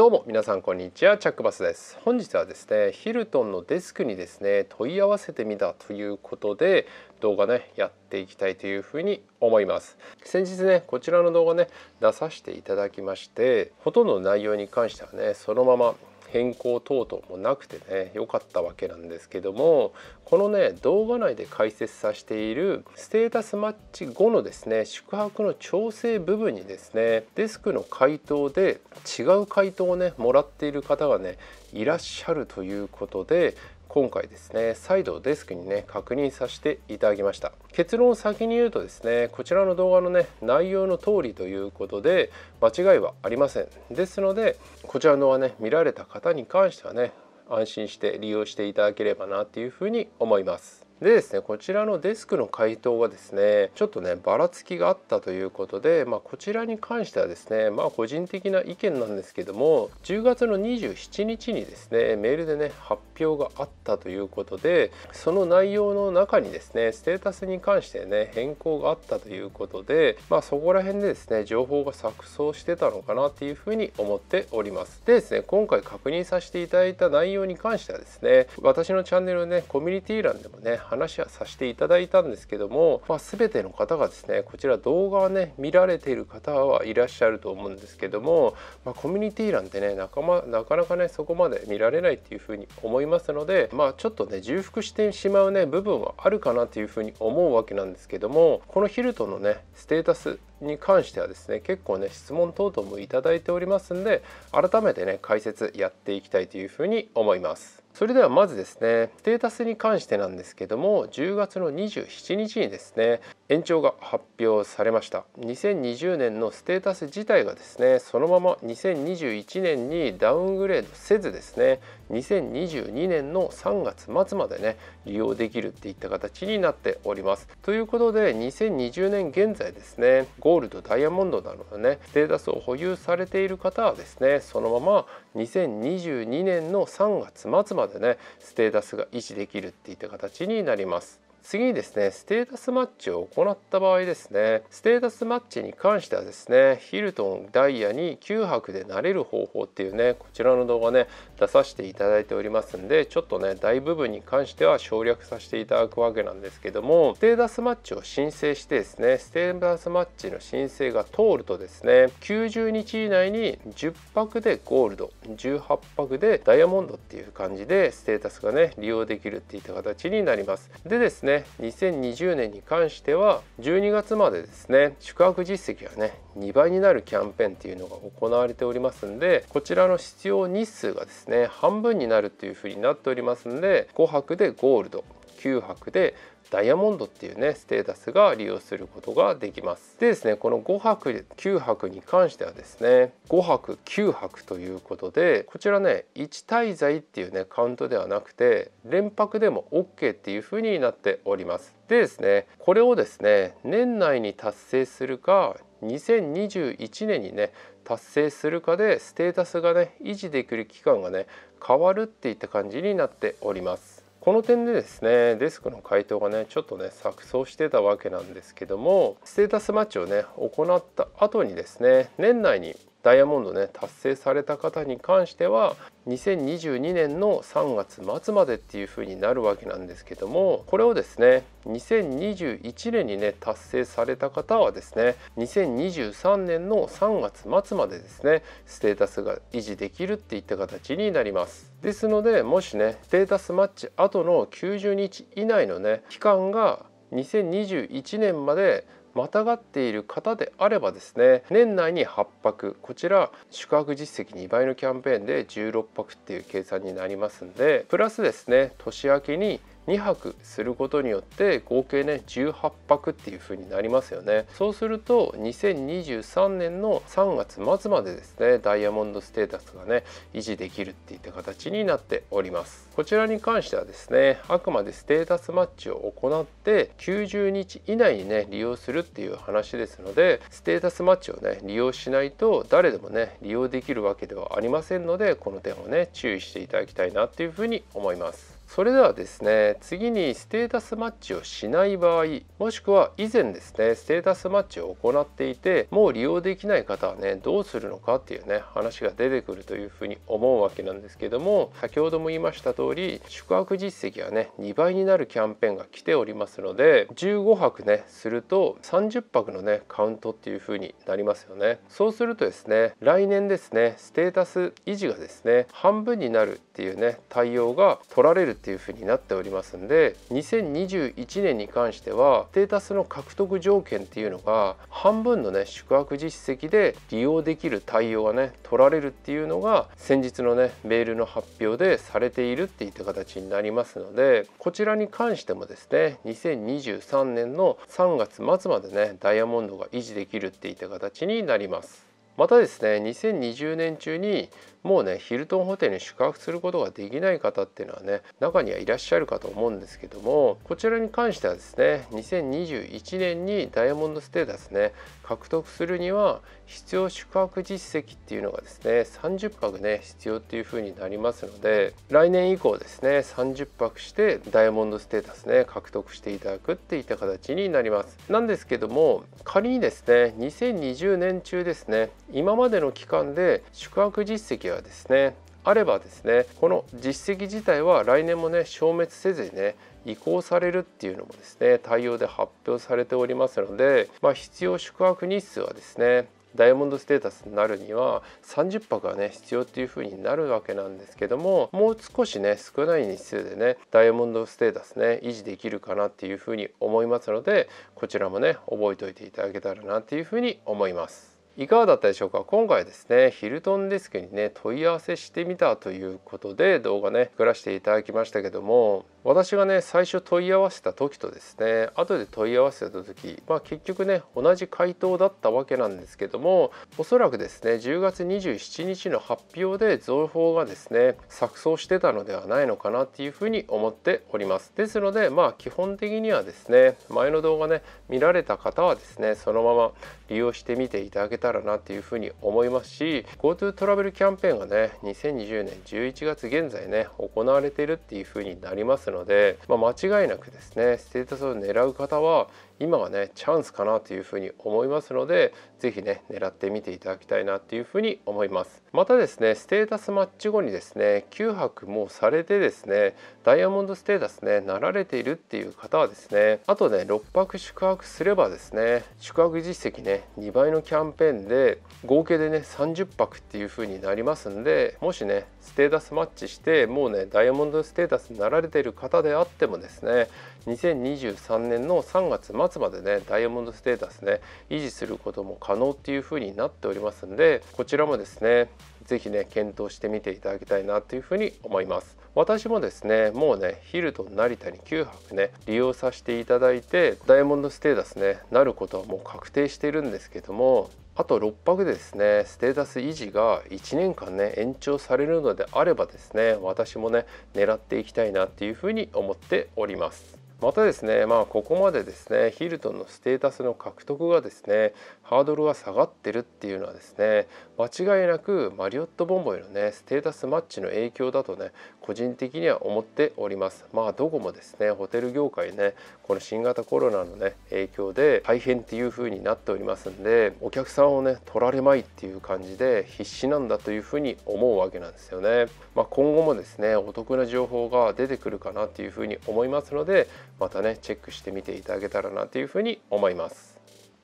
どうも皆さんこんにちはチャックバスです本日はですねヒルトンのデスクにですね問い合わせてみたということで動画ねやっていきたいというふうに思います先日ねこちらの動画ね出させていただきましてほとんどの内容に関してはねそのまま変更等々もなくてね良かったわけなんですけどもこのね動画内で解説させているステータスマッチ後のですね宿泊の調整部分にですねデスクの回答で違う回答をねもらっている方がねいらっしゃるということで今回ですね再度デスクにね確認させていただきました結論を先に言うとですねこちらの動画のね内容の通りということで間違いはありませんですのでこちらのはね見られた方に関してはね安心して利用していただければなっていうふうに思いますでですねこちらのデスクの回答がですねちょっとねばらつきがあったということで、まあ、こちらに関してはですねまあ個人的な意見なんですけども10月の27日にですねメールでね発表があったということでその内容の中にですねステータスに関してね変更があったということで、まあ、そこら辺でですね情報が錯綜してたのかなっていうふうに思っております。でですね今回確認させていただいた内容に関してはですね私のチャンネルねコミュニティ欄でもね話はさせていただいたんですけども、まあ、全ての方がですねこちら動画はね見られている方はいらっしゃると思うんですけども、まあ、コミュニティ欄ってねなか,、なかなかねそこまで見られないっていうふうに思いますので、まあ、ちょっとね重複してしまうね部分はあるかなというふうに思うわけなんですけどもこのヒルトンのねステータスに関してはですね結構ね質問等々も頂いておりますんで改めてね解説やっていきたいというふうに思います。それではまずですねステータスに関してなんですけども10月の27日にですね延長が発表されました2020年のステータス自体がですねそのまま2021年にダウングレードせずですね2022年の3月末までね利用できるっていった形になっておりますということで2020年現在ですねゴールドダイヤモンドなどのねステータスを保有されている方はですねそのまま2022年の3月末までねステータスが維持できるっていった形になります次にですねステータスマッチを行った場合ですねステータスマッチに関してはですねヒルトンダイヤに9泊でなれる方法っていうねこちらの動画ね出させていただいておりますんでちょっとね大部分に関しては省略させていただくわけなんですけどもステータスマッチを申請してですねステータスマッチの申請が通るとですね90日以内に10泊でゴールド18泊でダイヤモンドっていう感じでステータスがね利用できるっていった形になりますでですね2020年に関しては12月までですね宿泊実績はね2倍になるキャンペーンっていうのが行われておりますんでこちらの必要日数がですね半分になるっていうふうになっておりますんで5泊でゴールド9泊でダイヤモンドっていうねステータスが利用することができますでですねこの5泊9泊に関してはですね5泊9泊ということでこちらね1滞在っていうねカウントではなくて連泊でも OK っていう風になっておりますでですねこれをですね年内に達成するか2021年にね達成するかでステータスがね維持できる期間がね変わるっていった感じになっておりますこの点でですねデスクの回答がねちょっとね錯綜してたわけなんですけどもステータスマッチをね行った後にですね年内にダイヤモンドね達成された方に関しては2022年の3月末までっていう風になるわけなんですけどもこれをですね2021年にね達成された方はですね2023年の3月末までですねステータスが維持できるっていった形になりますですのでもしねステータスマッチ後の90日以内のね期間が2021年までまたがっている方であればですね年内に8泊こちら宿泊実績2倍のキャンペーンで16泊っていう計算になりますんでプラスですね年明けに2泊することによって合計ね18泊っていう風になりますよねそうすると2023年の3月末までですねダイヤモンドステータスがね維持できるっていった形になっておりますこちらに関してはですねあくまでステータスマッチを行って90日以内にね利用するっていう話ですのでステータスマッチをね利用しないと誰でもね利用できるわけではありませんのでこの点をね注意していただきたいなっていうふうに思いますそれではですね次にステータスマッチをしない場合もしくは以前ですねステータスマッチを行っていてもう利用できない方はねどうするのかっていうね話が出てくるというふうに思うわけなんですけども先ほども言いました通り宿泊実績がね2倍になるキャンペーンが来ておりますので15泊ねすると30泊のねカウントっていうふうになりますよねそうするとですね来年ですねステータス維持がですね半分になるっていうね対応が取られるっていうふうになっておりますんで2021年に関してはステータスの獲得条件っていうのが半分のね宿泊実績で利用できる対応がね取られるっていうのが先日のねメールの発表でされているっていった形になりますのでこちらに関してもですね2023年の3月末までねダイヤモンドが維持できるっていった形になります。またですね2020年中にもうねヒルトンホテルに宿泊することができない方っていうのはね中にはいらっしゃるかと思うんですけどもこちらに関してはですね2021年にダイヤモンドステータスね獲得するには必要宿泊実績っていうのがですね30泊ね必要っていう風になりますので来年以降ですね30泊してダイヤモンドステータスね獲得していただくっていった形になりますなんですけども仮にですね2020年中ですね今までの期間で宿泊実績はですねあればですねこの実績自体は来年もね消滅せずにね移行されるっていうのもですね対応で発表されておりますので、まあ、必要宿泊日数はですねダイヤモンドステータスになるには30泊がね必要っていう風になるわけなんですけどももう少しね少ない日数でねダイヤモンドステータスね維持できるかなっていう風に思いますのでこちらもね覚えておいていただけたらなっていう風に思います。いかがだったでしょうか今回ですねヒルトンデスクにね問い合わせしてみたということで動画ね作らせていただきましたけども私がね最初問い合わせた時とですね後で問い合わせた時、まあ、結局ね同じ回答だったわけなんですけどもおそらくですね10月27日の発表で情報がですね錯綜してたのではないのかなっていうふうに思っておりますですのでまあ基本的にはですね前の動画ね見られた方はですねそのまま利用してみていただけたらなっていうふうに思いますし GoTo トラベルキャンペーンがね2020年11月現在ね行われているっていうふうになりますますので、まあ、間違いなくですねステータスを狙う方は今はねチャンスかなというふうに思いますので是非ね狙ってみていただきたいなっていうふうに思います。またですねステータスマッチ後にですね9泊もされてですねダイヤモンドステータスねなられているっていう方はですねあとね6泊宿泊すればですね宿泊実績ね2倍のキャンペーンで合計でね30泊っていう風になりますんでもしねステータスマッチしてもうねダイヤモンドステータスになられている方であってもですね2023年の3月末までねダイヤモンドステータスね維持することも可能っていう風になっておりますんでこちらもですねぜひね検討してみていただきたいなというふうに思います私もですねもうねヒルトン成田に9泊ね利用させていただいてダイヤモンドステータスねなることはもう確定してるんですけどもあと6泊でですねステータス維持が1年間ね延長されるのであればですね私もね狙っていきたいなっていうふうに思っておりますまたですね、まあ、ここまでですねヒルトンのステータスの獲得がですねハードルが下がってるっていうのはですね間違いなくマリオット・ボンボイのねステータスマッチの影響だとね個人的には思っておりますまあどこもですねホテル業界ねこの新型コロナのね影響で大変っていう風になっておりますんでお客さんをね取られまいっていう感じで必死なんだという風に思うわけなんですよねまあ、今後もですねお得な情報が出てくるかなっていう風に思いますのでまたねチェックしてみていただけたらなという風に思います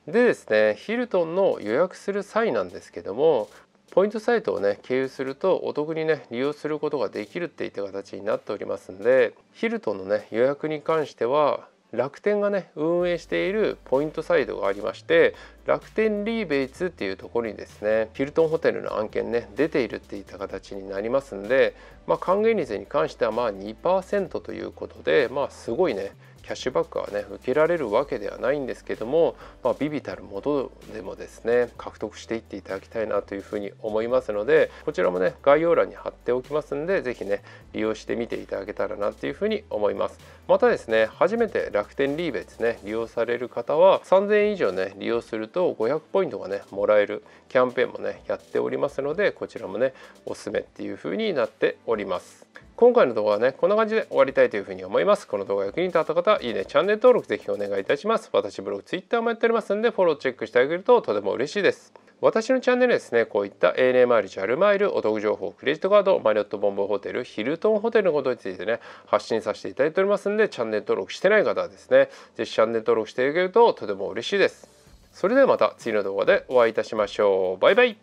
でですねヒルトンの予約する際なんですけどもポイントサイトをね経由するとお得にね利用することができるっていった形になっておりますんでヒルトンのね予約に関しては楽天がね運営しているポイントサイトがありまして楽天リーベイツっていうところにですねヒルトンホテルの案件ね出ているっていった形になりますんで、まあ、還元率に関してはまあ2%ということでまあすごいねキャッシュバックはね受けられるわけではないんですけども、まあ、ビビたるものでもですね獲得していっていただきたいなというふうに思いますのでこちらもね概要欄に貼っておきますんで是非ね利用してみていただけたらなというふうに思いますまたですね初めて楽天リーベですね利用される方は3000円以上ね利用すると500ポイントがねもらえるキャンペーンもねやっておりますのでこちらもねおすすめっていうふうになっております今回の動画はね、こんな感じで終わりたいというふうに思います。この動画が役に立った方は、いいね、チャンネル登録ぜひお願いいたします。私ブログ、ツイッターもやっておりますので、フォローチェックしてあげるととても嬉しいです。私のチャンネルですね、こういった ANA マイル、JAL マイル、お得情報、クレジットカード、マリオットボンボホテル、ヒルトンホテルのことについてね、発信させていただいておりますので、チャンネル登録してない方はですね、ぜひチャンネル登録してあげるととても嬉しいです。それではまた次の動画でお会いいたしましょう。バイバイ。